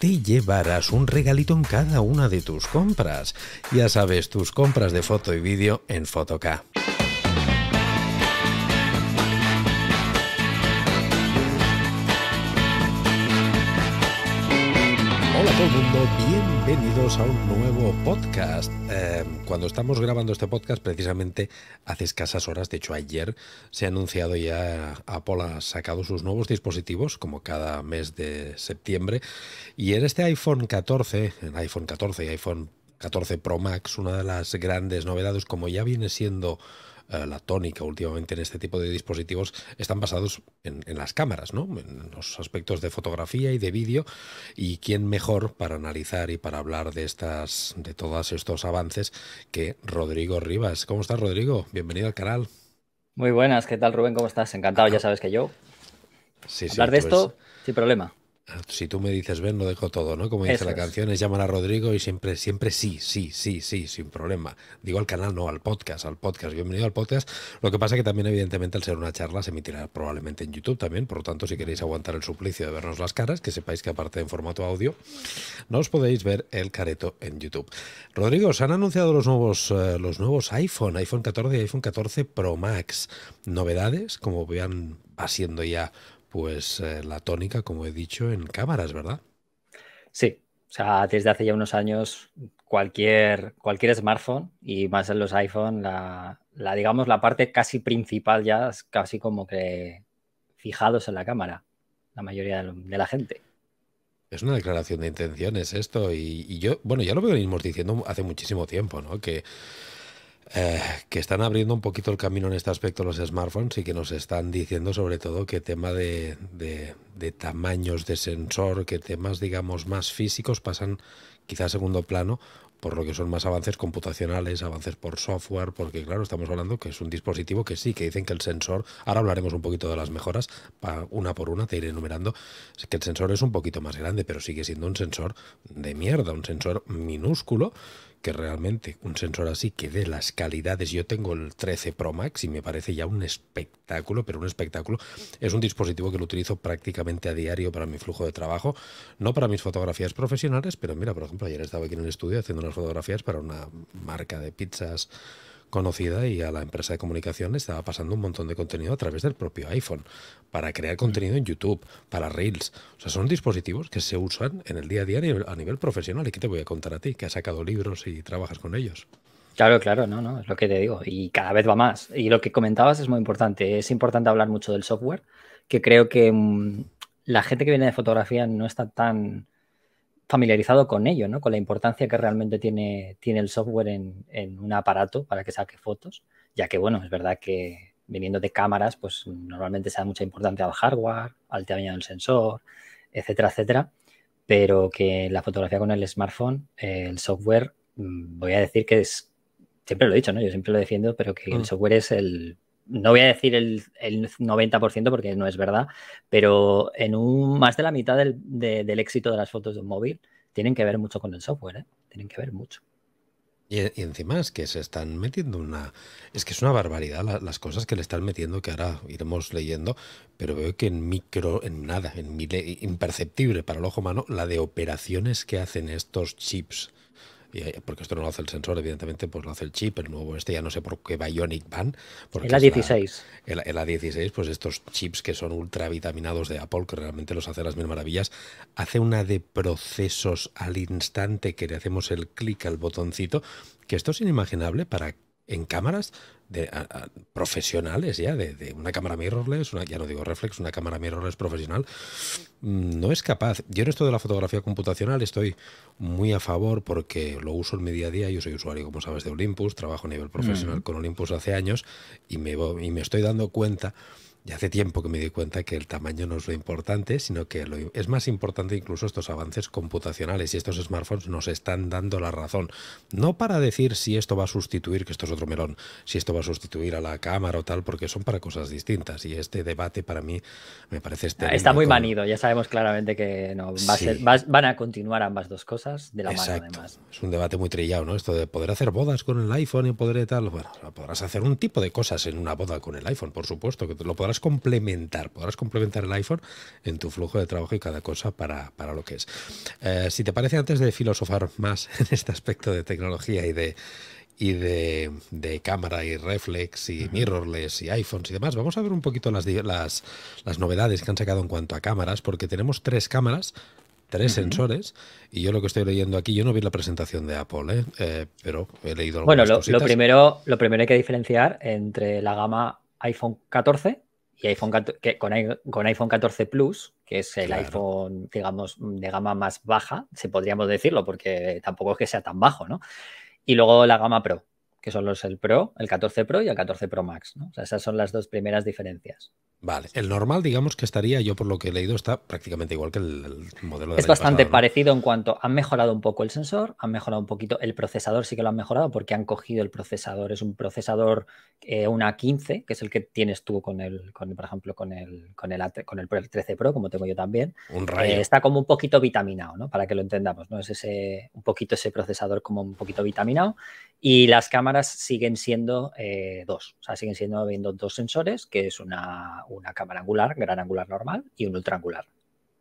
te llevarás un regalito en cada una de tus compras. Ya sabes, tus compras de foto y vídeo en Fotoca. mundo, bienvenidos a un nuevo podcast. Em, cuando estamos grabando este podcast, precisamente hace escasas horas, de hecho ayer, se ha anunciado ya, Apple ha sacado sus nuevos dispositivos, como cada mes de septiembre, y en este iPhone 14, en iPhone 14 y iPhone 14 Pro Max, una de las grandes novedades, como ya viene siendo eh, la tónica últimamente en este tipo de dispositivos están basados en, las cámaras, ¿no? En los aspectos de fotografía y de vídeo. Y quién mejor para analizar y para hablar de estas, de todos estos avances que Rodrigo Rivas. ¿Cómo estás, Rodrigo? Bienvenido al canal. Muy buenas, ¿qué tal Rubén? ¿Cómo estás? Encantado, ah, ya sabes que yo. Sí, hablar de esto, sin problema. Si tú me dices, ven, lo dejo todo, ¿no? Como dice la canción, es llamar a Rodrigo y siempre, siempre sí, sí, sí, sí, sin problema. Digo al canal, no, al podcast, al podcast. Bienvenido al podcast. Lo que pasa que también, evidentemente, al ser una charla, se emitirá probablemente en YouTube también. Por lo tanto, si queréis aguantar el suplicio de vernos las caras, que sepáis que aparte en formato audio, no os podéis ver el careto en YouTube. Rodrigo, se han anunciado los nuevos, eh, los nuevos iPhone, iPhone 14 y iPhone 14 Pro Max. Novedades, como vean, haciendo ya pues eh, la tónica, como he dicho, en cámaras, ¿verdad? Sí, o sea, desde hace ya unos años cualquier, cualquier smartphone y más en los iPhone, la, digamos, la parte casi principal ya es casi como que fijados en la cámara, la mayoría de, la gente. Es una declaración de intenciones esto y, yo, bueno, ya lo venimos diciendo hace muchísimo tiempo, ¿no? Que eh, que están abriendo un poquito el camino en este aspecto los smartphones y que nos están diciendo sobre todo que tema de, de, de tamaños de sensor, que temas digamos más físicos pasan quizás a segundo plano por lo que son más avances computacionales, avances por software, porque claro, estamos hablando que es un dispositivo que sí, que dicen que el sensor, ahora hablaremos un poquito de las mejoras, una por una te iré enumerando, que el sensor es un poquito más grande, pero sigue siendo un sensor de mierda, un sensor minúsculo que realmente un sensor así que dé las calidades, yo tengo el 13 Pro Max y me parece ya un espectáculo, pero un espectáculo. Es un dispositivo que lo utilizo prácticamente a diario para mi flujo de trabajo, no para mis fotografías profesionales, pero mira, por ejemplo, ayer estaba aquí en el estudio haciendo unas fotografías para una marca de pizzas conocida y a la empresa de comunicación estaba pasando un montón de contenido a través del propio iPhone, para crear mm. contenido en YouTube, para Reels. O sea, son dispositivos que se usan en el día a día a nivel profesional. ¿Y qué te voy a contar a ti? Que has sacado libros y trabajas con ellos. Claro, claro, no, no, es lo que te digo. Y cada vez va más. Y lo que comentabas es muy importante. Es importante hablar mucho del software, que creo que mm, la gente que viene de fotografía no está tan familiarizado con ello, ¿no? con la importancia que realmente tiene, tiene el software en, un aparato para que saque fotos, ya que, bueno, es verdad que viniendo de cámaras, pues normalmente se da mucha importancia al hardware, al tamaño del sensor, etcétera, etcétera, pero que la fotografía con el smartphone, eh, el software, mm, voy a decir que es, siempre lo he dicho, ¿no? yo siempre lo defiendo, pero que el mm. software es el no voy a decir el, 90% porque no es verdad, pero en un, más de la mitad del, éxito de las fotos de un móvil tienen que ver mucho con el software, ¿eh? tienen que ver mucho. Y, encima es que se están metiendo una... Es que es una barbaridad las cosas que le están metiendo, que ahora iremos leyendo, pero veo que en micro, en nada, en imperceptible para el ojo humano, la de operaciones que hacen estos chips eh, porque esto no lo hace el sensor, evidentemente, pues lo hace el chip, el nuevo este, ya no sé por qué Bionic van. el A16. el, A16, pues estos chips que son ultravitaminados de Apple, que realmente los hace las mil maravillas, hace una de procesos al instante que le hacemos el clic al botoncito, que esto es inimaginable para en cámaras de, profesionales ya, de, una cámara mirrorless, una, ya no digo reflex, una cámara mirrorless profesional, no es capaz. Yo en esto de la fotografía computacional estoy muy a favor porque lo uso el mi día a día, yo soy usuario, como sabes, de Olympus, trabajo a nivel profesional con Olympus hace años y me, y me estoy dando cuenta ya hace tiempo que me di cuenta que el tamaño no es lo importante, sino que lo, es más importante incluso estos avances computacionales y estos smartphones nos están dando la razón. No para decir si esto va a sustituir, que esto es otro melón, si esto va a sustituir a la cámara o tal, porque son para cosas distintas y este debate para mí me parece... Ah, está muy manido, ya sabemos claramente que no, van a continuar ambas dos cosas de la mano además. Es un debate muy trillado, ¿no? Esto de poder hacer bodas con el iPhone y poder tal, bueno, podrás hacer un tipo de cosas en una boda con el iPhone, por supuesto, que lo podrás complementar, podrás complementar el iPhone en tu flujo de trabajo y cada cosa para, para lo que es. Eh, si te parece, antes de filosofar más en este aspecto de tecnología y de y de, cámara y reflex y mirrorless y iPhones y demás. Vamos a ver un poquito las, las, las novedades que han sacado en cuanto a cámaras, porque tenemos tres cámaras, tres sensores, y yo lo que estoy leyendo aquí, yo no vi la presentación de Apple, ¿eh? Eh, pero he leído algunas Bueno, lo, lo, primero, lo primero hay que diferenciar entre la gama iPhone 14 y iPhone, con, iPhone 14 Plus, que es el iPhone, digamos, de gama más baja, se podríamos decirlo, porque tampoco es que sea tan bajo, ¿no? Y luego la gama Pro, que son los el Pro, el 14 Pro y el 14 Pro Max. esas son las dos primeras diferencias. Vale, el normal, digamos que estaría, yo por lo que he leído, está prácticamente igual que el, modelo de. Es bastante parecido en cuanto han mejorado un poco el sensor, han mejorado un poquito el procesador, sí que lo han mejorado porque han cogido el procesador. Es un procesador eh, una 15, que es el que tienes tú con el, con, por ejemplo, con el, con el, con el, 13 Pro, como tengo yo también. Eh, está como un poquito vitaminado, ¿no? Para que lo entendamos, ¿no? Es ese, un poquito ese procesador como un poquito vitaminado. Y las cámaras siguen siendo eh, dos, o sea, siguen siendo habiendo dos sensores, que es una, cámara angular, gran angular normal y un angular.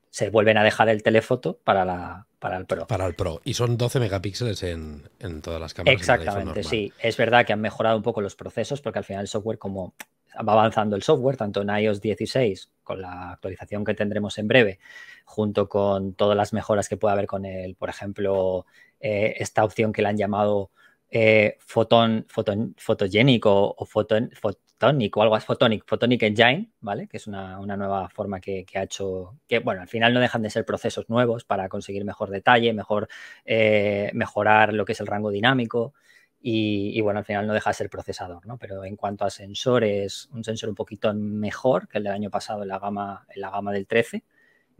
Se vuelven a dejar el telefoto para, la, para el Pro. Para el Pro. Y son 12 megapíxeles en, todas las cámaras. Exactamente, sí. Es verdad que han mejorado un poco los procesos porque al final el software, como va avanzando el software, tanto en iOS 16, con la actualización que tendremos en breve, junto con todas las mejoras que pueda haber con el, por ejemplo, eh, esta opción que le han llamado eh, foton, fotogénico o foton, o algo así, fotónico fotónico engine, ¿vale? Que es una, nueva forma que, ha hecho, que bueno, al final no dejan de ser procesos nuevos para conseguir mejor detalle, mejor, eh, mejorar lo que es el rango dinámico. Y, bueno, al final no deja de ser procesador, ¿no? Pero en cuanto a sensores, un sensor un poquito mejor que el del año pasado en la gama, en la gama del 13,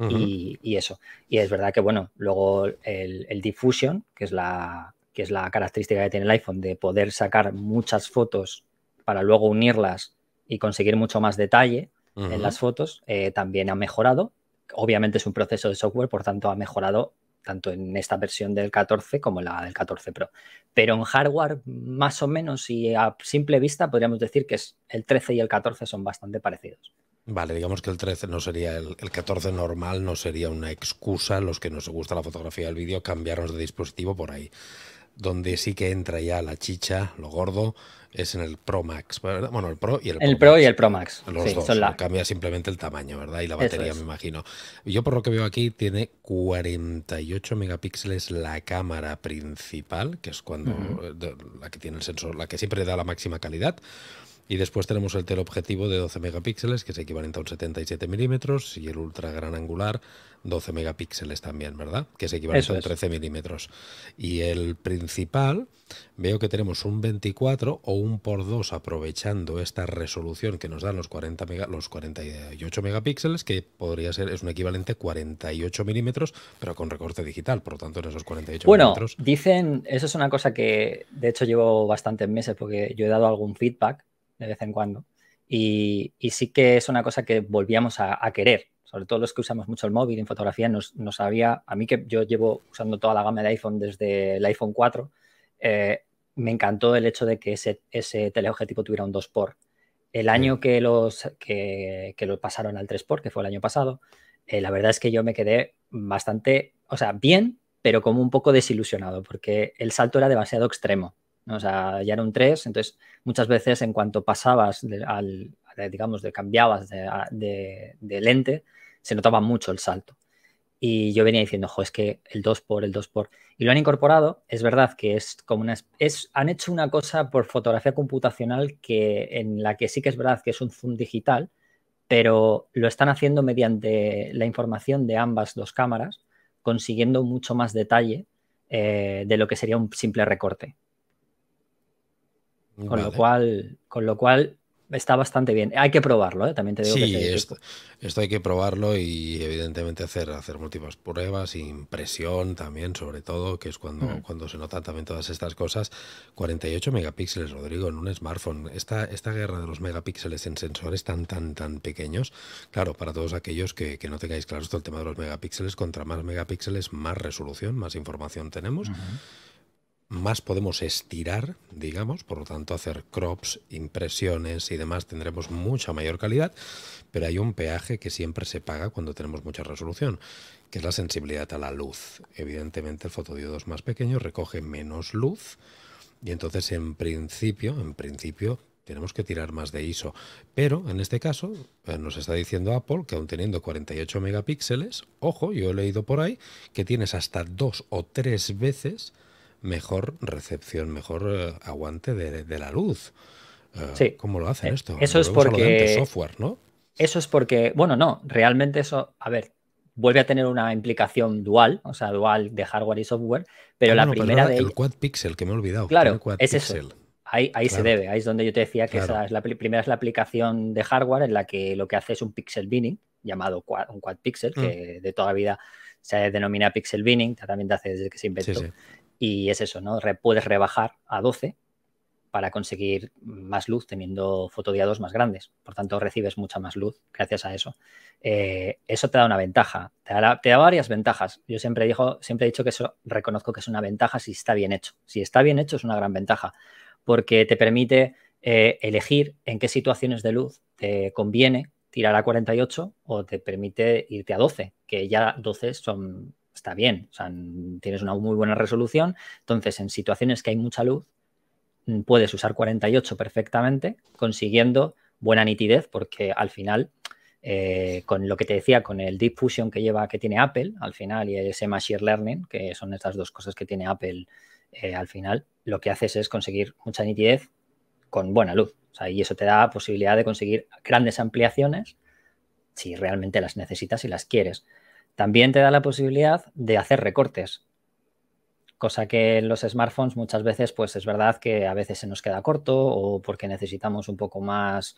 y, eso. Y es verdad que, bueno, luego el, el, diffusion, que es la, que es la característica que tiene el iPhone de poder sacar muchas fotos para luego unirlas y conseguir mucho más detalle en las fotos, eh, también ha mejorado. Obviamente es un proceso de software, por tanto ha mejorado tanto en esta versión del 14 como en la del 14 Pro. Pero en hardware, más o menos, y a simple vista, podríamos decir que es el 13 y el 14 son bastante parecidos. Vale, digamos que el 13 no sería el, 14 normal, no sería una excusa los que nos gusta la fotografía del vídeo cambiarnos de dispositivo por ahí donde sí que entra ya la chicha, lo gordo, es en el Pro Max, Bueno, el Pro y el, el Pro, y el Pro Max. Los dos. Cambia simplemente el tamaño, ¿verdad? Y la batería, me imagino. Yo por lo que veo aquí tiene 48 megapíxeles la cámara principal, que es cuando eh, la que tiene el sensor, la que siempre da la máxima calidad. Y después tenemos el teleobjetivo de 12 megapíxeles, que es equivalente a un 77 milímetros, y el ultra gran angular, 12 megapíxeles también, ¿verdad? Que es equivalente a un 13 milímetros. Y el principal, veo que tenemos un 24 o un por 2 aprovechando esta resolución que nos dan los, 40 los 48 megapíxeles, que podría ser, es un equivalente a 48 milímetros, pero con recorte digital, por lo tanto en esos 48 milímetros. Bueno, dicen, eso es una cosa que de hecho llevo bastantes meses porque yo he dado algún feedback de vez en cuando. Y, sí que es una cosa que volvíamos a, querer. Sobre todo los que usamos mucho el móvil en fotografía, nos, nos, había, a mí que yo llevo usando toda la gama de iPhone desde el iPhone 4, eh, me encantó el hecho de que ese, ese teleobjetivo tuviera un 2 x El año que, los, que, lo pasaron al 3 x que fue el año pasado, eh, la verdad es que yo me quedé bastante, o sea, bien, pero como un poco desilusionado, porque el salto era demasiado extremo. O sea, ya era un 3, entonces muchas veces en cuanto pasabas al, digamos, de cambiabas de, lente, se notaba mucho el salto. Y yo venía diciendo, jo, es que el 2 por, el 2 por. Y lo han incorporado, es verdad que es como una. han hecho una cosa por fotografía computacional que, en la que sí que es verdad que es un zoom digital, pero lo están haciendo mediante la información de ambas dos cámaras, consiguiendo mucho más detalle eh, de lo que sería un simple recorte. Con, lo cual, con lo cual está bastante bien. Hay que probarlo, ¿eh? también te digo. Sí, esto, esto, hay que probarlo y evidentemente hacer, hacer múltiples pruebas, impresión también, sobre todo, que es cuando, mm. cuando se notan también todas estas cosas. 48 megapíxeles, Rodrigo, en un smartphone. Esta, esta guerra de los megapíxeles en sensores tan, tan, tan pequeños, claro, para todos aquellos que, no tengáis claro esto, el tema de los megapíxeles, contra más megapíxeles, más resolución, más información tenemos más podemos estirar, digamos, por lo tanto hacer crops, impresiones y demás tendremos mucha mayor calidad, pero hay un peaje que siempre se paga cuando tenemos mucha resolución, que es la sensibilidad a la luz. Evidentemente el fotodiodo es más pequeño, recoge menos luz y entonces en principio, en principio tenemos que tirar más de ISO, pero en este caso eh, nos está diciendo Apple que aún teniendo 48 megapíxeles, ojo, yo he leído por ahí que tienes hasta dos o tres veces mejor recepción, mejor eh, aguante de, la luz. Eh, ¿Cómo lo hacen eh, esto? Eso es porque... software, ¿no? Eso es porque, bueno, no, realmente eso, a ver, vuelve a tener una implicación dual, o sea, dual de hardware y software, pero ah, la primera de... El quad pixel, que me he olvidado. Claro, es Ahí, se debe, ahí es donde yo te decía que esa es la primera es la aplicación de hardware en la que lo que hace es un pixel binning, llamado un quad pixel, que mm. de toda vida se denomina pixel binning, también te hace desde que se inventó. Y es eso, ¿no? puedes rebajar a 12 para conseguir más luz teniendo fotodiados más grandes. Por tanto, recibes mucha más luz gracias a eso. Eh, eso te da una ventaja, te da, varias ventajas. Yo siempre, dijo siempre he dicho que eso reconozco que es una ventaja si está bien hecho. Si está bien hecho es una gran ventaja porque te permite eh, elegir en qué situaciones de luz te conviene tirar a 48 o te permite irte a 12, que ya 12 son está bien, o sea, tienes una muy buena resolución, entonces en situaciones que hay mucha luz mm, puedes usar 48 perfectamente, consiguiendo buena nitidez, porque al final, eh, con lo que te decía, con el Deep Fusion que lleva, que tiene Apple al final, y ese Machine Learning, que son estas dos cosas que tiene Apple eh, al final, lo que haces es conseguir mucha nitidez con buena luz. y eso te da posibilidad de conseguir grandes ampliaciones si realmente las necesitas y las quieres. También te da la posibilidad de hacer recortes, cosa que en los smartphones muchas veces, pues es verdad que a veces se nos queda corto o porque necesitamos un poco más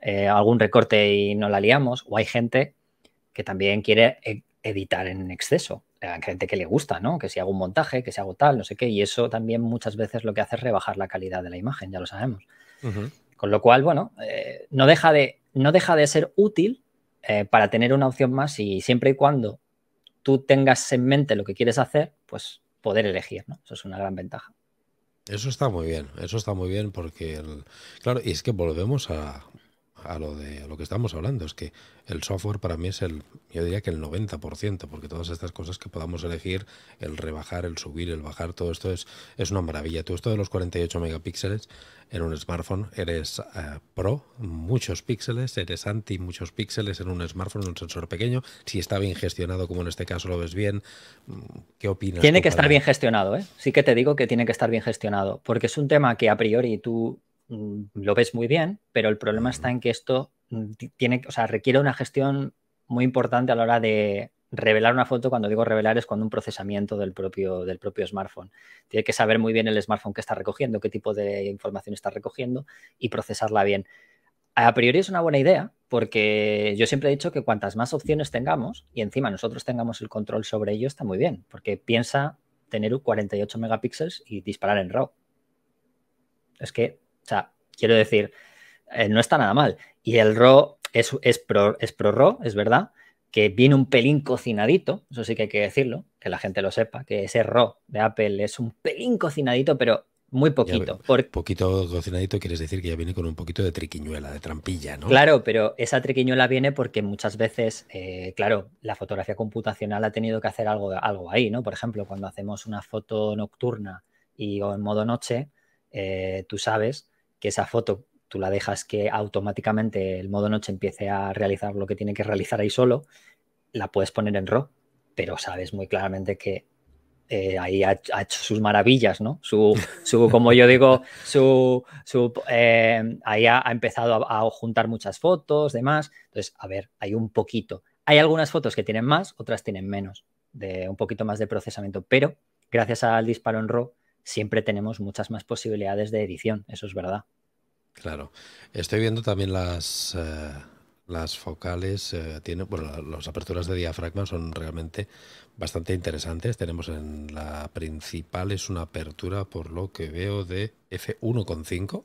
eh, algún recorte y no la liamos, o hay gente que también quiere e-, editar en exceso. Eh, hay gente que le gusta, ¿no? Que si hago un montaje, que si hago tal, no sé qué. Y eso también muchas veces lo que hace es rebajar la calidad de la imagen, ya lo sabemos. Con lo cual, bueno, eh, no, deja de, no deja de ser útil, eh, para tener una opción más y siempre y cuando tú tengas en mente lo que quieres hacer, pues poder elegir, ¿no? Eso es una gran ventaja. Eso está muy bien, eso está muy bien porque, claro, y es que volvemos a, a lo de lo que estamos hablando, es que el software para mí es el, yo diría que el 90%, porque todas estas cosas que podamos elegir, el rebajar, el subir, el bajar, todo esto es, es una maravilla. Tú, esto de los 48 megapíxeles en un smartphone, eres eh, pro, muchos píxeles, eres anti, muchos píxeles en un smartphone, en un sensor pequeño, si está bien gestionado, como en este caso lo ves bien, mm, ¿qué opinas? Tiene que estar bien gestionado, ¿eh? sí que te digo que tiene que estar bien gestionado, porque es un tema que a priori tú Mm, lo ves muy bien, pero el problema está en que esto mm, tiene, o requiere una gestión muy importante a la hora de revelar una foto. Cuando digo revelar es cuando un procesamiento del propio, del propio smartphone. Tiene que saber muy bien el smartphone que está recogiendo, qué tipo de información está recogiendo y procesarla bien. A priori es una buena idea porque yo siempre he dicho que cuantas más opciones tengamos y encima nosotros tengamos el control sobre ello está muy bien, porque piensa tener 48 megapíxeles y disparar en RAW. Es que o sea, quiero decir, eh, no está nada mal. Y el RAW es, es, pro, es pro RAW, es verdad, que viene un pelín cocinadito, eso sí que hay que decirlo, que la gente lo sepa, que ese RAW de Apple es un pelín cocinadito, pero muy poquito. Poquito cocinadito quieres decir que ya viene con un poquito de triquiñuela, de trampilla, ¿no? Claro, pero esa triquiñuela viene porque muchas veces, eh, claro, la fotografía computacional ha tenido que hacer algo, algo ahí, ¿no? Por ejemplo, cuando hacemos una foto nocturna y o en modo noche, eh, tú sabes que esa foto tú la dejas que automáticamente el modo noche empiece a realizar lo que tiene que realizar ahí solo, la puedes poner en RAW, pero sabes muy claramente que eh, ahí ha, hecho sus maravillas, ¿no? Su, su como yo digo, su, eh, ahí ha, empezado a, juntar muchas fotos, demás. Entonces, a ver, hay un poquito. Hay algunas fotos que tienen más, otras tienen menos, de un poquito más de procesamiento, pero gracias al disparo en RAW siempre tenemos muchas más posibilidades de edición, eso es verdad. Claro. Estoy viendo también las, eh, las focales, eh, las aperturas de diafragma son realmente bastante interesantes. Tenemos en la principal, es una apertura por lo que veo de F1,5.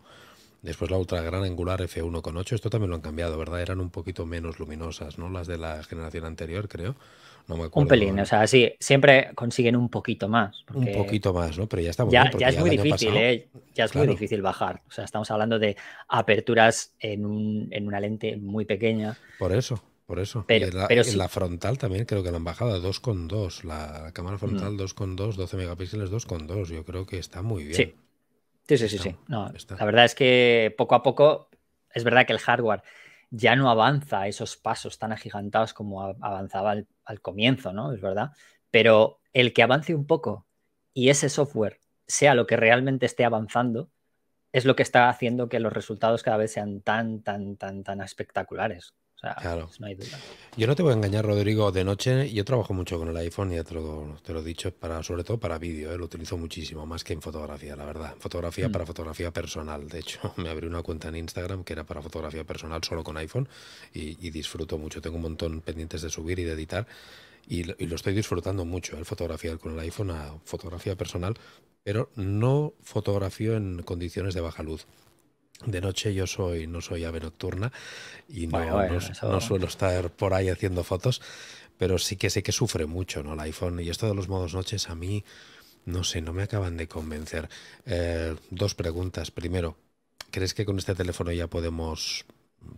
Después la ultra gran angular F1,8. Esto también lo han cambiado, ¿verdad? Eran un poquito menos luminosas, ¿no? Las de la generación anterior, creo. Un pelín, o sea, sí, siempre consiguen un poquito más. Un poquito más, ¿no? Pero ya está muy bien, ya es muy difícil, ¿eh? Ya es muy difícil bajar. O sea, estamos hablando de aperturas en, una lente muy pequeña. Por eso. Por eso. Pero, en, la, frontal también creo que la han bajado a 2,2. La, cámara mm. frontal 2,2, 12 megapíxeles 2,2. Yo creo que está muy bien. Sí, sí, sí, sí. la verdad es que poco a poco, es verdad que el hardware ya no avanza esos pasos tan agigantados como avanzaba al, al comienzo, ¿no? Es verdad. Pero el que avance un poco y ese software sea lo que realmente esté avanzando, es lo que está haciendo que los resultados cada vez sean tan, tan, tan, tan espectaculares. Pues yo no te voy a engañar, Rodrigo, de noche yo trabajo mucho con el iPhone, y te lo, he dicho, para, sobre todo para vídeo, ¿eh? lo utilizo muchísimo, más que en fotografía, la verdad. fotografía mm. para fotografía personal, de hecho, me abrí una cuenta en Instagram que era para fotografía personal solo con iPhone y, disfruto mucho, tengo un montón pendientes de subir y de editar. Y lo, estoy disfrutando mucho, ¿eh? el fotografiar con el iPhone a fotografía personal, pero no fotografío en condiciones de baja luz de noche yo soy no soy ave nocturna y no, suelo estar por ahí haciendo fotos, pero sí que sé que sufre mucho el iPhone y esto de los modos noches a mí, no sé, no me acaban de convencer. Eh, dos preguntas. Primero, ¿crees que con este teléfono ya podemos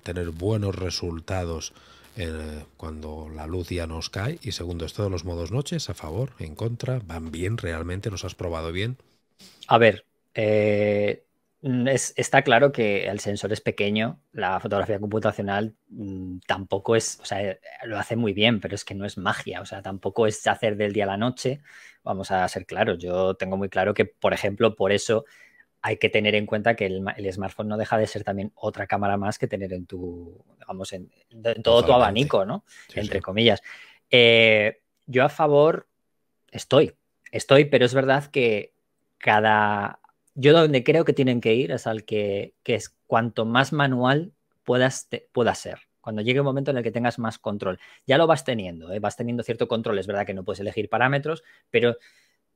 tener buenos resultados eh, cuando la luz ya nos cae? Y segundo, ¿esto de los modos noches a favor, en contra? ¿Van bien realmente? ¿nos has probado bien? A ver, eh Mm, está claro que el sensor es pequeño, la fotografía computacional mm, tampoco es, o sea, eh, lo hace muy bien, pero es que no es magia, o sea, tampoco es hacer del día a la noche, vamos a ser claros, yo tengo muy claro que, por ejemplo, por eso hay que tener en cuenta que el, smartphone no deja de ser también otra cámara más que tener en tu, vamos, en, todo tu abanico, ¿no? Entre comillas. Eh, yo a favor estoy, estoy, pero es verdad que cada yo donde creo que tienen que ir es al que, es cuanto más manual puedas, ser. Cuando llegue un momento en el que tengas más control. Ya lo vas teniendo, ¿eh? vas teniendo cierto control. Es verdad que no puedes elegir parámetros, pero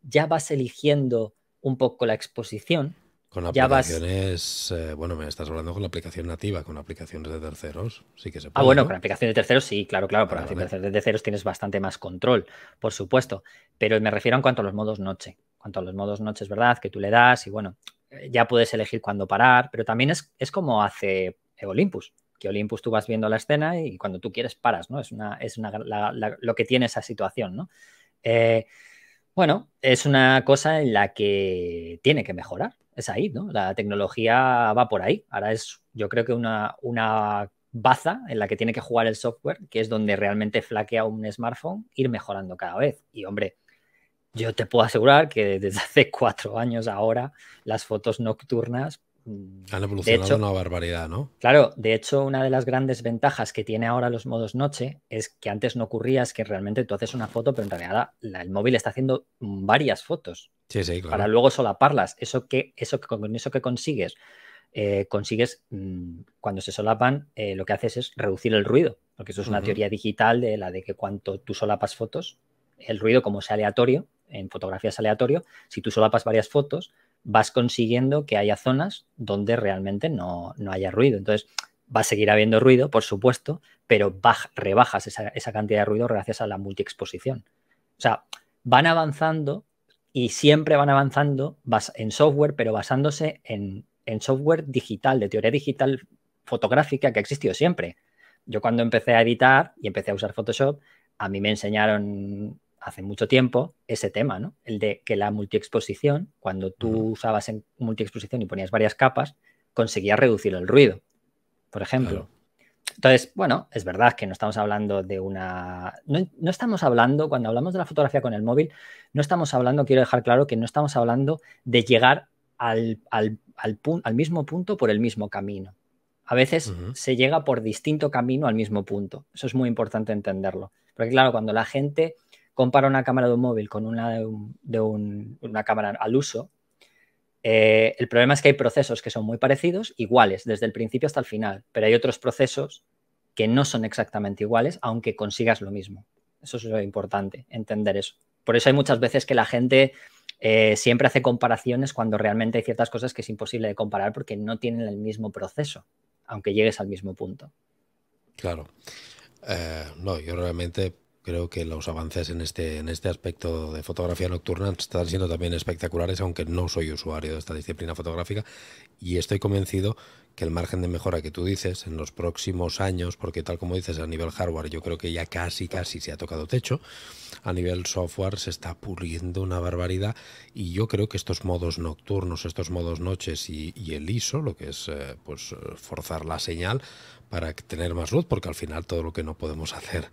ya vas eligiendo un poco la exposición. Con aplicaciones, eh, bueno, me estás hablando con la aplicación nativa, con aplicaciones de terceros, sí que se ah, puede. Ah, bueno, con aplicaciones de terceros sí, claro, claro, con aplicaciones de terceros tienes bastante más control, por supuesto, pero me refiero en cuanto a los modos noche cuanto a los modos noches, verdad, que tú le das y bueno, ya puedes elegir cuándo parar, pero también es, como hace Olympus, que Olympus tú vas viendo la escena y cuando tú quieres paras, ¿no? Es, una, es una, lo que tiene esa situación, ¿no? Eh, bueno, es una cosa en la que tiene que mejorar, es ahí, ¿no? La tecnología va por ahí, ahora es yo creo que una, una baza en la que tiene que jugar el software, que es donde realmente flaquea un smartphone, ir mejorando cada vez. Y hombre, yo te puedo asegurar que desde hace cuatro años ahora las fotos nocturnas mm, han evolucionado una barbaridad, ¿no? Claro, de hecho, una de las grandes ventajas que tiene ahora los modos noche es que antes no ocurría, que realmente tú haces una foto, pero en realidad el móvil está haciendo varias fotos sí, para luego solaparlas. Eso que, eso que, que consigues, eh, consigues mm, cuando se solapan, eh, lo que haces es reducir el ruido, porque eso es una teoría digital de la de que cuanto tú solapas fotos, el ruido, como sea aleatorio, en fotografías aleatorio, si tú solapas varias fotos, vas consiguiendo que haya zonas donde realmente no, haya ruido. Entonces, va a seguir habiendo ruido, por supuesto, pero rebajas esa, cantidad de ruido gracias a la multiexposición. O sea, van avanzando y siempre van avanzando en software, pero basándose en, en software digital, de teoría digital fotográfica que ha existido siempre. Yo cuando empecé a editar y empecé a usar Photoshop, a mí me enseñaron hace mucho tiempo ese tema, ¿no? El de que la multiexposición, cuando tú usabas en multiexposición y ponías varias capas, conseguías reducir el ruido, por ejemplo. Entonces, bueno, es verdad que no estamos hablando de una... No, estamos hablando, cuando hablamos de la fotografía con el móvil, no estamos hablando, quiero dejar claro que no estamos hablando de llegar al, al, mismo punto por el mismo camino. A veces se llega por distinto camino al mismo punto. Eso es muy importante entenderlo. Porque claro, cuando la gente compara una cámara de un móvil con una de, una cámara al uso, eh, el problema es que hay procesos que son muy parecidos, iguales, desde el principio hasta el final, pero hay otros procesos que no son exactamente iguales, aunque consigas lo mismo. Eso es lo importante, entender eso. Por eso hay muchas veces que la gente eh, siempre hace comparaciones cuando realmente hay ciertas cosas que es imposible de comparar porque no tienen el mismo proceso, aunque llegues al mismo punto. Claro. Eh, no, yo realmente creo que los avances en este, en este aspecto de fotografía nocturna están siendo también espectaculares, aunque no soy usuario de esta disciplina fotográfica, y estoy convencido que el margen de mejora que tú dices en los próximos años, porque tal como dices a nivel hardware yo creo que ya casi casi se ha tocado techo, a nivel software se está puliendo una barbaridad y yo creo que estos modos nocturnos, estos modos noches y, el ISO, lo que es eh, pues eh, forzar la señal, para tener más luz, porque al final todo lo que no podemos hacer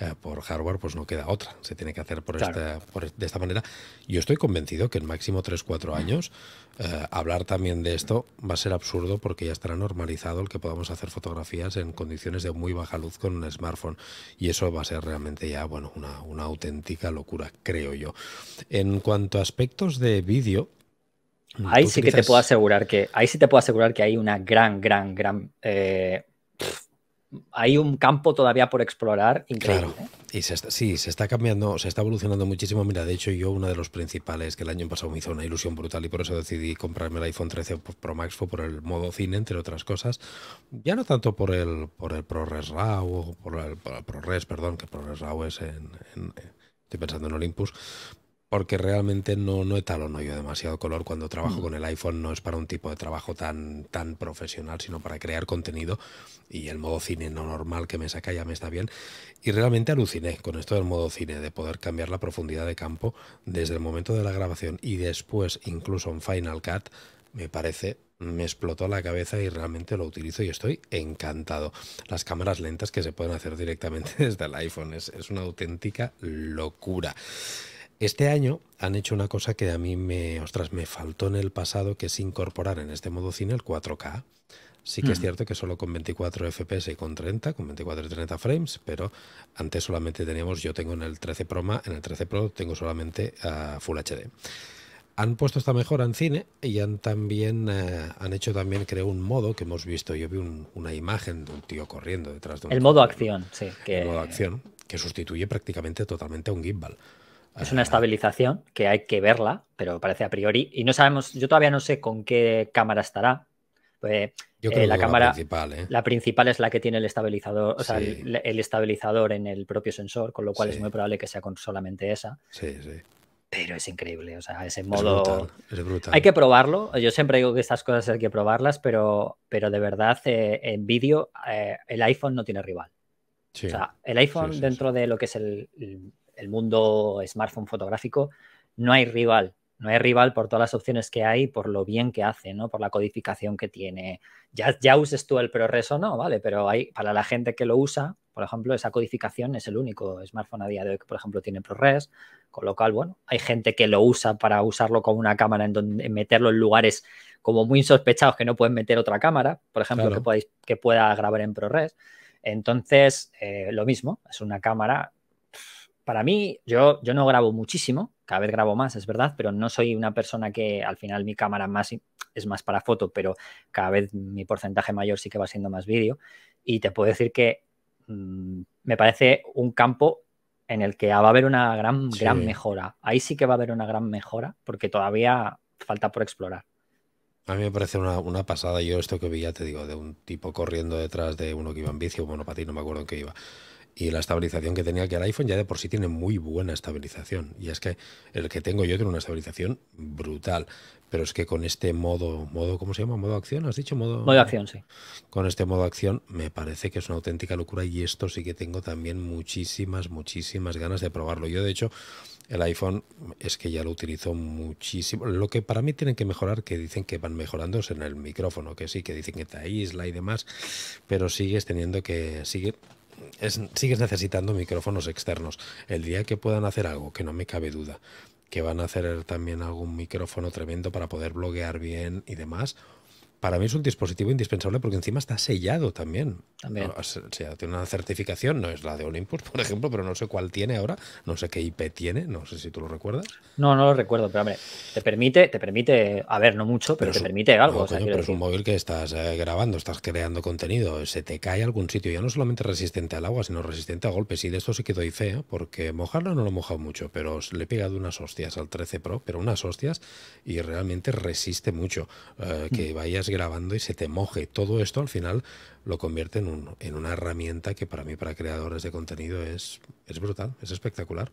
eh, por hardware, pues no queda otra. Se tiene que hacer por, esta, de esta manera. Yo estoy convencido que en máximo 3-4 años eh, hablar también de esto va a ser absurdo porque ya estará normalizado el que podamos hacer fotografías en condiciones de muy baja luz con un smartphone. Y eso va a ser realmente ya, bueno, una, auténtica locura, creo yo. En cuanto a aspectos de vídeo, Ahí sí que te puedo asegurar que ahí sí te puedo asegurar que hay una gran, gran, gran eh, hay un campo todavía por explorar increíble. Claro. Y se está, sí, se está cambiando, se está evolucionando muchísimo. Mira, de hecho, yo uno de los principales que el año pasado me hizo una ilusión brutal y por eso decidí comprarme el iPhone 13 pues, Pro Max fue por el modo cine, entre otras cosas. Ya no tanto por el, por el ProRes RAW o por el, ProRes, perdón, que ProRes RAW es en, en estoy pensando en Olympus, porque realmente no, no etalono yo demasiado color cuando trabajo mm. con el iPhone, no es para un tipo de trabajo tan, tan profesional, sino para crear contenido y el modo cine no normal que me saca ya me está bien. Y realmente aluciné con esto del modo cine, de poder cambiar la profundidad de campo desde el momento de la grabación y después incluso en Final Cut, me parece me explotó la cabeza y realmente lo utilizo y estoy encantado. Las cámaras lentas que se pueden hacer directamente desde el iPhone es, es una auténtica locura. Este año han hecho una cosa que a mí me, ostras, me faltó en el pasado, que es incorporar en este modo cine el 4K. Sí que es mm. cierto que solo con 24 FPS y con 30, con 24 y 30 frames, pero antes solamente teníamos, yo tengo en el 13 Pro, en el 13 Pro tengo solamente ah, Full HD. Han puesto esta mejora en cine y han también eh, han hecho también creo un modo que hemos visto. Yo vi una imagen de un tío corriendo detrás de un el modo acción, sí, el modo acción que sustituye prácticamente totalmente a un gimbal. Es una estabilización que hay que verla, pero parece a priori. Y no sabemos, yo todavía no sé con qué cámara estará. Eh, yo creo eh, la cámara la principal, ¿eh? la principal, es la que tiene el estabilizador, o sea, el, estabilizador en el propio sensor, con lo cual es muy probable que sea con solamente esa. Sí, sí. Pero es increíble, o sea, ese modo. Es brutal, Hay que probarlo. Yo siempre digo que estas cosas hay que probarlas, pero, pero de verdad, en vídeo, el iPhone no tiene rival. Sí. o sea, el iPhone dentro de lo que es el el mundo smartphone fotográfico, no hay rival. No hay rival por todas las opciones que hay, por lo bien que hace, ¿no? Por la codificación que tiene. Ya, ya uses tú el ProRes o no, ¿vale? Pero hay, para la gente que lo usa, por ejemplo, esa codificación es el único smartphone a día de hoy que, por ejemplo, tiene ProRes, con lo cual, bueno, hay gente que lo usa para usarlo como una cámara en donde meterlo en lugares como muy insospechados que no pueden meter otra cámara, por ejemplo, que, que pueda grabar en ProRes. Entonces, eh, lo mismo, es una cámara para mí, yo, yo no grabo muchísimo, cada vez grabo más, es verdad, pero no soy una persona que al final mi cámara más es más para foto, pero cada vez mi porcentaje mayor sí que va siendo más vídeo. Y te puedo decir que mm, me parece un campo en el que va a haber una gran, gran mejora. Ahí sí que va a haber una gran mejora, porque todavía falta por explorar. A mí me parece una, una, pasada. Yo esto que vi, ya te digo, de un tipo corriendo detrás de uno que iba en bici o ti no me acuerdo en qué iba y la estabilización que tenía que el iPhone ya de por sí tiene muy buena estabilización. Y es que el que tengo yo tiene una estabilización brutal. Pero es que con este modo, modo ¿cómo se llama? ¿Modo acción? ¿Has dicho modo? Modo acción, sí. Con este modo acción me parece que es una auténtica locura y esto sí que tengo también muchísimas, muchísimas ganas de probarlo. Yo, de hecho, el iPhone es que ya lo utilizo muchísimo. Lo que para mí tienen que mejorar, que dicen que van mejorando, es en el micrófono, que sí, que dicen que te aísla y demás, pero sigues teniendo que, sigue sigues necesitando micrófonos externos. El día que puedan hacer algo, que no me cabe duda, que van a hacer también algún micrófono tremendo para poder bloguear bien y demás, para mí es un dispositivo indispensable porque encima está sellado también. O sea, tiene una certificación, no es la de Olympus, por ejemplo, pero no sé cuál tiene ahora, no sé qué IP tiene, no sé si tú lo recuerdas. No, no lo recuerdo, pero te permite, te permite, a ver, no mucho, pero, te permite algo. pero es un móvil que estás eh, grabando, estás creando contenido, se te cae algún sitio, ya no solamente resistente al agua, sino resistente a golpes. Y de esto sí que doy fe, ¿eh? porque mojarlo no lo he mojado mucho, pero le he pegado unas hostias al 13 Pro, pero unas hostias, y realmente resiste mucho. Eh, que mm. vayas grabando y se te moje. Todo esto al final lo convierte en, una herramienta que para mí, para creadores de contenido, es, es brutal, es espectacular.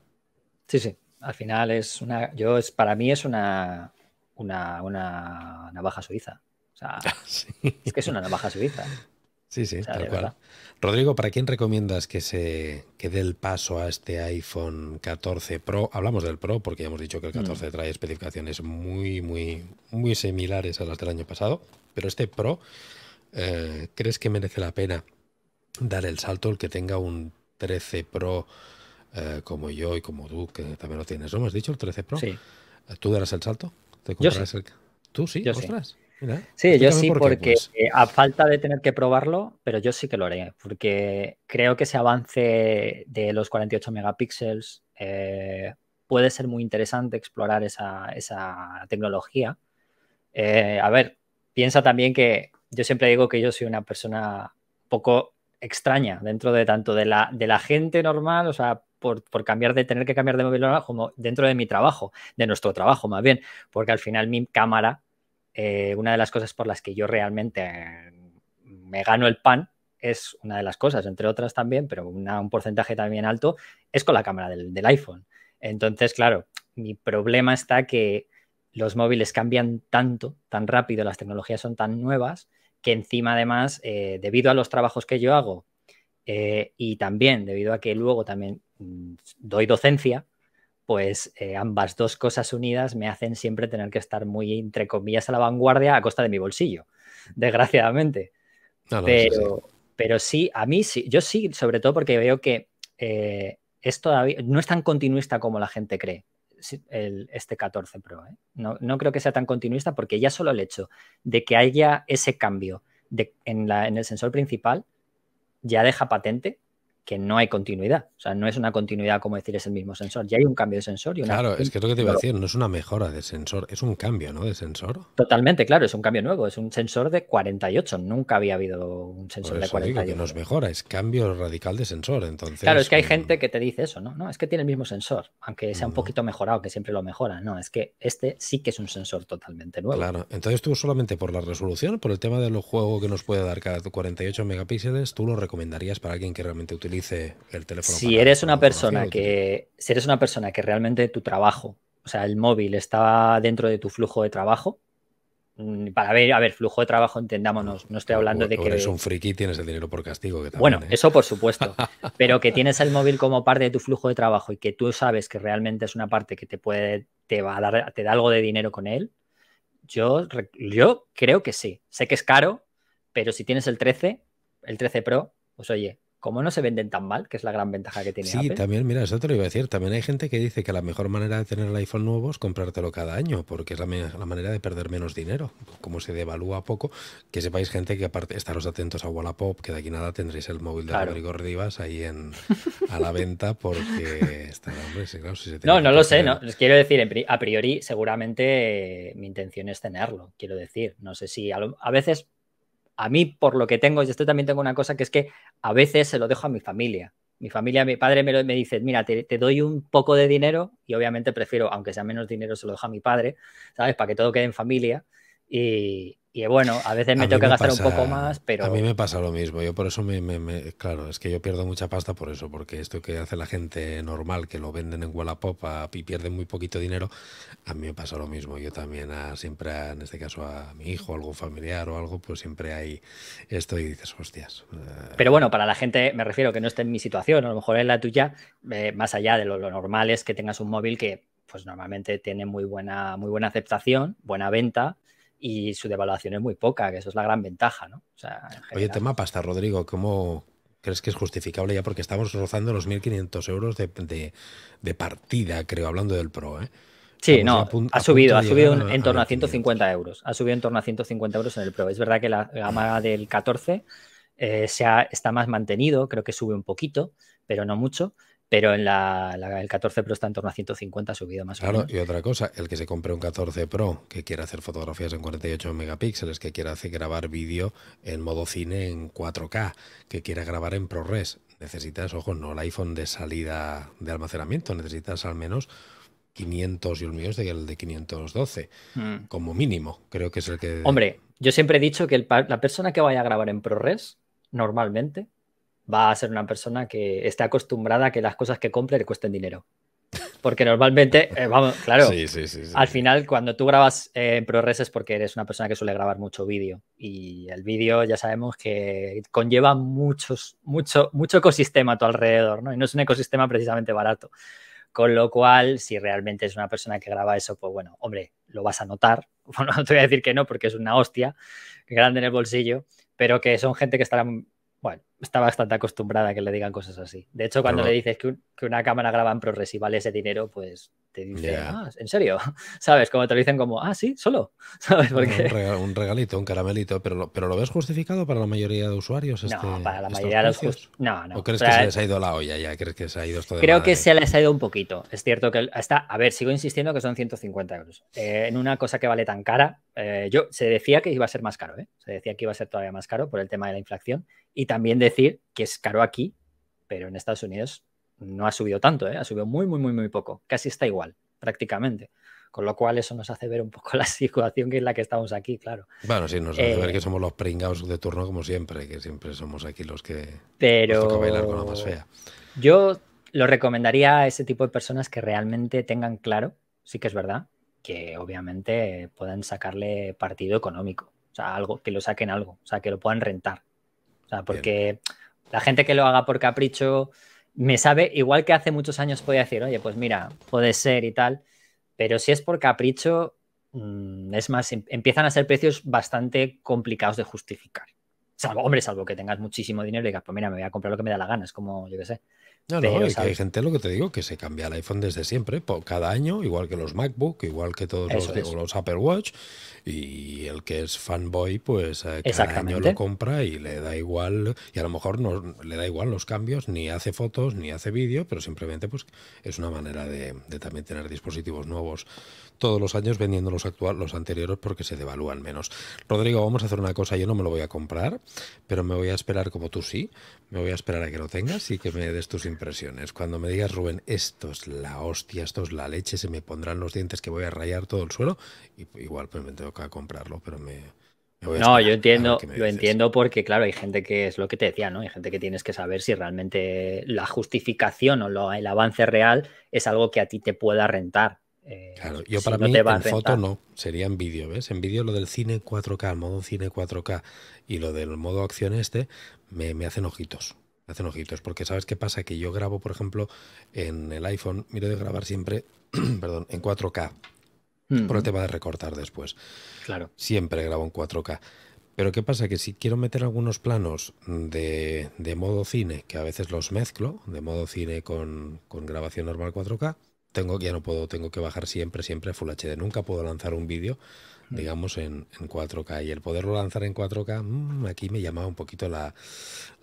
Sí, sí. Al final es una. Yo es, para mí es una, una, una navaja suiza. O sea, es que es una navaja suiza. Sí, sí, tal Rodrigo, ¿para quién recomiendas que se que dé el paso a este iPhone 14 Pro? Hablamos del Pro porque ya hemos dicho que el 14 mm. trae especificaciones muy, muy, muy similares a las del año pasado. Pero este Pro, eh, ¿crees que merece la pena dar el salto el que tenga un 13 Pro eh, como yo y como tú, que también lo tienes? ¿No hemos dicho el 13 Pro? Sí. ¿Tú darás el salto? ¿Tú sí? Yo Sí. Este yo sí, porque pues a falta de tener que probarlo, pero yo sí que lo haré, porque creo que ese avance de los 48 megapíxeles eh, puede ser muy interesante explorar esa, tecnología. a ver, piensa también que yo siempre digo que yo soy una persona poco extraña dentro de tanto de la, de la gente normal, o sea, por, cambiar de tener que cambiar de móvil normal, como dentro de mi trabajo, de nuestro trabajo más bien, porque al final mi cámara, eh, una de las cosas por las que yo realmente mm, me gano el pan es una de las cosas, entre otras también, pero un porcentaje también alto, es con la cámara del, del iPhone. Entonces, claro, mi problema está que los móviles cambian tanto, tan rápido, las tecnologías son tan nuevas, que encima además, eh, debido a los trabajos que yo hago eh, y también debido a que luego también mm, doy docencia, pues eh, ambas dos cosas unidas me hacen siempre tener que estar muy, entre comillas, a la vanguardia a costa de mi bolsillo, desgraciadamente. Ah, pero, sí, pero, sí. a mí sí, yo sí, sobre todo porque veo que es todavía, no es tan continuista como la gente cree este 14 Pro. ¿eh? No, creo que sea tan continuista porque ya solo el hecho de que haya ese cambio de, en, la, en el sensor principal ya deja patente que no hay continuidad. O sea, no es una continuidad como decir es el mismo sensor. Ya hay un cambio de sensor y una. Claro, es que es lo que te iba a decir, no es una mejora de sensor, es un cambio, ¿no? De sensor. Totalmente, claro, es un cambio nuevo. Es un sensor de 48. Nunca había habido un sensor de 48. Digo que nos mejora, es cambio radical de sensor. Entonces, claro, es que hay eh, gente que te dice eso, ¿no? es que tiene el mismo sensor, aunque sea un poquito mejorado, que siempre lo mejora. No, es que este sí que es un sensor totalmente nuevo. Claro, entonces tú solamente por la resolución, por el tema de los juegos que nos puede dar cada 48 megapíxeles, tú lo recomendarías para alguien que realmente utiliza dice el teléfono. Si eres una persona que si eres una persona que realmente tu trabajo, o sea, el móvil está dentro de tu flujo de trabajo, mm, para ver, a ver, flujo de trabajo, entendámonos, no estoy hablando de que... Eres un friki, tienes el dinero por castigo. bueno, ¿eh? eso por supuesto, pero que tienes el móvil como parte de tu flujo de trabajo y que tú sabes que realmente es una parte que te puede, te va a dar, te da algo de dinero con él, yo, yo creo que sí. Sé que es caro, pero si tienes el 13, el 13 Pro, pues oye, como no se venden tan mal, que es la gran ventaja que tiene sí, Sí, también, mira, eso te lo iba a decir. También hay gente que dice que la mejor manera de tener el iPhone nuevo es comprártelo cada año, porque es la, manera de perder menos dinero. Como se devalúa poco, que sepáis, gente, que aparte, estaros atentos a Wallapop, que de aquí nada tendréis el móvil de Rodrigo Rivas ahí en, a la venta, porque No, no lo sé, no. Les quiero decir, a priori, seguramente mi intención es tenerlo, quiero decir. No sé si a veces a mí, por lo que tengo, y esto también tengo una cosa que es que a veces se lo dejo a mi familia. Mi familia, mi padre me, dice, mira, te, doy un poco de dinero y obviamente prefiero, aunque sea menos dinero, se lo dejo a mi padre, ¿sabes? Para que todo quede en familia. Y, y bueno, a veces me tengo que gastar un poco más, pero... A mí me pasa lo mismo, yo por eso me, Claro, es que yo pierdo mucha pasta por eso, porque esto que hace la gente normal, que lo venden en Wallapop y pierden muy poquito dinero, a mí me pasa lo mismo. Yo también siempre, en este caso a mi hijo, algo familiar o algo, pues siempre hay esto y dices, hostias. Eh, pero bueno, para la gente, me refiero que no esté en mi situación, a lo mejor es la tuya, eh, más allá de lo, normal es que tengas un móvil que pues normalmente tiene muy buena, muy buena aceptación, buena venta, y su devaluación es muy poca, que eso es la gran ventaja, ¿no? O sea, Oye, tema pasta, Rodrigo, ¿cómo crees que es justificable ya? Porque estamos rozando los 1.500 euros de, partida, creo, hablando del PRO, ¿eh? Sí, no, ha subido, ha subido en, torno a, 150 euros. Ha subido en torno a 150 euros en el Pro. Es verdad que la gama del 14 eh, se ha, está más mantenido, creo que sube un poquito, pero no mucho pero en la, el 14 Pro está en torno a 150, ha subido más claro, o menos. Claro, y otra cosa, el que se compre un 14 Pro, que quiera hacer fotografías en 48 megapíxeles, que quiera hacer grabar vídeo en modo cine en 4K, que quiera grabar en ProRes, necesitas, ojo, no el iPhone de salida de almacenamiento, necesitas al menos 500 y el mío es de, el de 512, mm. como mínimo, creo que es el que... Hombre, yo siempre he dicho que la persona que vaya a grabar en ProRes, normalmente, va a ser una persona que esté acostumbrada a que las cosas que compre le cuesten dinero. Porque normalmente, eh, vamos, claro, sí, sí, sí, al final cuando tú grabas eh, en ProRes es porque eres una persona que suele grabar mucho vídeo y el vídeo ya sabemos que conlleva muchos, mucho, mucho ecosistema a tu alrededor, ¿no? Y no es un ecosistema precisamente barato. Con lo cual, si realmente es una persona que graba eso, pues bueno, hombre, lo vas a notar. Bueno, no te voy a decir que no porque es una hostia grande en el bolsillo, pero que son gente que estará... Bueno, está bastante acostumbrada a que le digan cosas así. De hecho, cuando le dices que, una cámara graba en ProRes y vale ese dinero, pues te dice, ah, ¿en serio? ¿Sabes? Como te lo dicen como, ah, sí, solo. ¿Sabes? por qué? Un, regalito, un caramelito, pero lo, pero ¿lo ves justificado para la mayoría de usuarios? no, este, para la mayoría de los usuarios. No, no. ¿O crees que se les ha ido la olla ya? ¿Crees que se ha ido esto de Creo que se les ha ido un poquito. Es cierto que está. a ver, sigo insistiendo que son 150 euros. Eh, en una cosa que vale tan cara, eh, yo se decía que iba a ser más caro, ¿eh? Se decía que iba a ser todavía más caro por el tema de la inflación y también decir que es caro aquí, pero en Estados Unidos no ha subido tanto, ¿eh? ha subido muy, muy, muy, muy poco. Casi está igual, prácticamente. Con lo cual eso nos hace ver un poco la situación que es la que estamos aquí, claro. Bueno, sí, nos hace ver que eh, somos los pringados de turno como siempre, que siempre somos aquí los que pero... con la más fea. Yo lo recomendaría a ese tipo de personas que realmente tengan claro, sí que es verdad, que obviamente puedan sacarle partido económico, o sea, algo, que lo saquen algo, o sea, que lo puedan rentar, porque la gente que lo haga por capricho me sabe, igual que hace muchos años podía decir, oye, pues mira, puede ser y tal, pero si es por capricho, mm, es más, em, empiezan a ser precios bastante complicados de justificar hombre, salvo que tengas muchísimo dinero y digas, pues mira, me voy a comprar lo que me da la gana, es como, yo qué sé. No, no, que hay gente, lo que te digo, que se cambia el iPhone desde siempre, por cada año, igual que los MacBook, igual que todos los, Apple Watch, y el que es fanboy, pues eh, cada año lo compra y le da igual, y a lo mejor no le da igual los cambios, ni hace fotos, ni hace vídeo, pero simplemente pues es una manera de, también tener dispositivos nuevos todos los años vendiendo los, actual, los anteriores porque se devalúan menos. Rodrigo, vamos a hacer una cosa, yo no me lo voy a comprar pero me voy a esperar como tú sí, me voy a esperar a que lo tengas y que me des tus impresiones. Cuando me digas, Rubén, esto es la hostia, esto es la leche, se me pondrán los dientes que voy a rayar todo el suelo, igual pues me tengo que comprarlo, pero me... no, yo entiendo, lo entiendo porque, claro, hay gente que es lo que te decía, ¿no? Hay gente que tienes que saber si realmente la justificación o el avance real es algo que a ti te pueda rentar eh, claro, yo para mí en foto no, sería en vídeo, ¿ves? En vídeo lo del cine 4K, el modo cine 4K y lo del modo acción este, me, hacen ojitos. hacen ojitos, porque ¿sabes qué pasa? Que yo grabo, por ejemplo, en el iPhone, miro de grabar siempre, perdón, en 4K, porque te va a recortar después. Claro. Siempre grabo en 4K. Pero ¿qué pasa? Que si quiero meter algunos planos de, modo cine, que a veces los mezclo, de modo cine con grabación normal 4K, tengo ya no puedo, tengo que bajar siempre, siempre a Full HD. Nunca puedo lanzar un vídeo, mm. digamos, en, en, 4K. Y el poderlo lanzar en 4K, mm, aquí me llamaba un poquito la,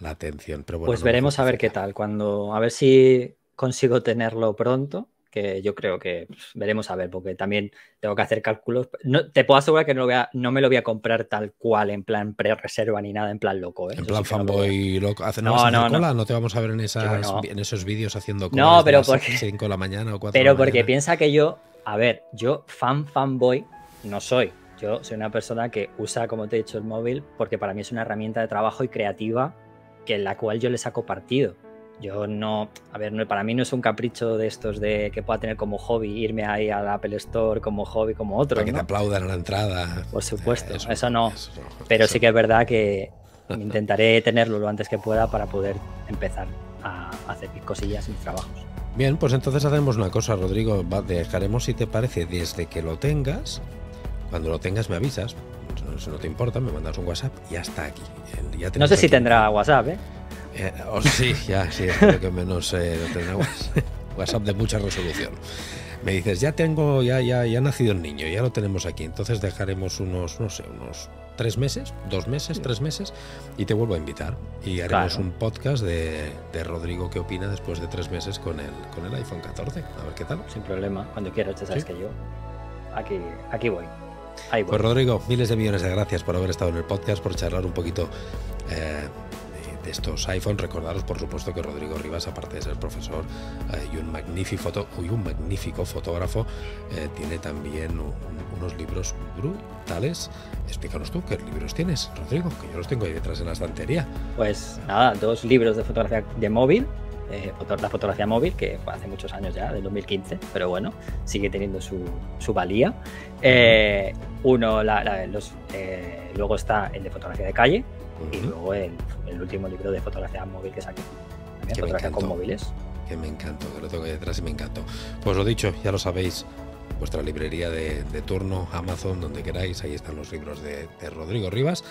la atención. Pero bueno, pues veremos a ver qué tal. Cuando, a ver si consigo tenerlo pronto que yo creo que veremos a ver, porque también tengo que hacer cálculos. No, te puedo asegurar que no, lo no me lo voy a comprar tal cual, en plan pre-reserva ni nada, en plan loco. ¿eh? En plan fanboy loco. no, no, no, no, te vamos a ver en, esas, esos vídeos haciendo cola. No, pero porque. 5 de la mañana o 4 Pero porque piensa que yo, a ver, yo fan fanboy no soy. Yo soy una persona que usa, como te he dicho, el móvil porque para mí es una herramienta de trabajo y creativa que en la cual yo le saco partido. Yo no, a ver, para mí no es un capricho de estos de que pueda tener como hobby irme ahí al Apple Store como hobby, como otro. Para que te aplaudan a la entrada. Por supuesto, eso, no. Pero sí que es verdad que intentaré tenerlo lo antes que pueda para poder empezar a hacer mis cosillas, mis trabajos. Bien, pues entonces hacemos una cosa, Rodrigo. Dejaremos, si te parece, desde que lo tengas, cuando lo tengas me avisas, no te importa, me mandas un WhatsApp y hasta aquí. no sé si tendrá WhatsApp, ¿eh? Eh, o oh, sí, ya, sí, es lo que menos eh, WhatsApp de mucha resolución. Me dices, ya tengo, ya, ya, ya ha nacido el niño, ya lo tenemos aquí, entonces dejaremos unos, no sé, unos tres meses, dos meses, tres meses, y te vuelvo a invitar. Y haremos un podcast de, de Rodrigo que opina después de tres meses con el, con el iPhone 14. A ver qué tal. Sin problema, cuando quieras, te sabes que yo aquí, aquí voy. voy. Pues Rodrigo, miles de millones de gracias por haber estado en el podcast, por charlar un poquito. Eh, estos iPhones. Recordaros, por supuesto, que Rodrigo Rivas, aparte de ser profesor eh, y, un magnífico y un magnífico fotógrafo, eh, tiene también unos libros brutales. Explícanos tú qué libros tienes, Rodrigo, que yo los tengo ahí detrás en la estantería. Pues nada, dos libros de fotografía de móvil. Eh, la fotografía móvil, que fue hace muchos años ya, del 2015, pero bueno, sigue teniendo su, valía. uno, la, los, luego está el de fotografía de calle y luego el, último libro de fotografía móvil que saqué. También que fotografía con móviles. Que me encantó, que lo tengo detrás y me encantó. Pues lo dicho, ya lo sabéis, vuestra librería de, turno, Amazon, donde queráis. Ahí están los libros de Rodrigo Rivas.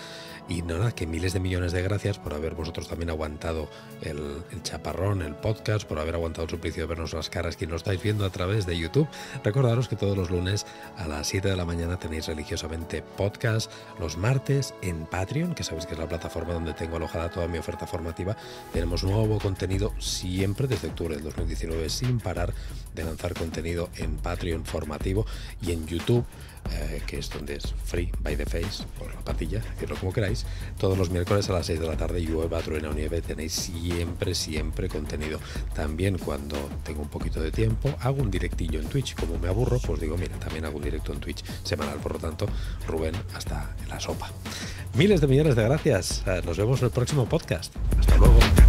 Y nada, que miles de millones de gracias por haber vosotros también aguantado el, chaparrón, el podcast, por haber aguantado el suplicio de vernos las caras que nos estáis viendo a través de YouTube. Recordaros que todos los lunes a las 7 de la mañana tenéis religiosamente podcast, los martes en Patreon, que sabéis que es la plataforma donde tengo alojada toda mi oferta formativa. Tenemos nuevo contenido siempre desde octubre del 2019 sin parar de lanzar contenido en Patreon formativo y en YouTube eh, que es donde es Free by the Face, por la patilla, decirlo como queráis, todos los miércoles a las 6 de la tarde, llueva, truena o nieve, tenéis siempre, siempre contenido. También cuando tengo un poquito de tiempo, hago un directillo en Twitch. Como me aburro, pues digo, mira, también hago un directo en Twitch semanal, por lo tanto, Rubén, hasta la sopa. Miles de millones de gracias. Ah, nos vemos en el próximo podcast. Hasta luego.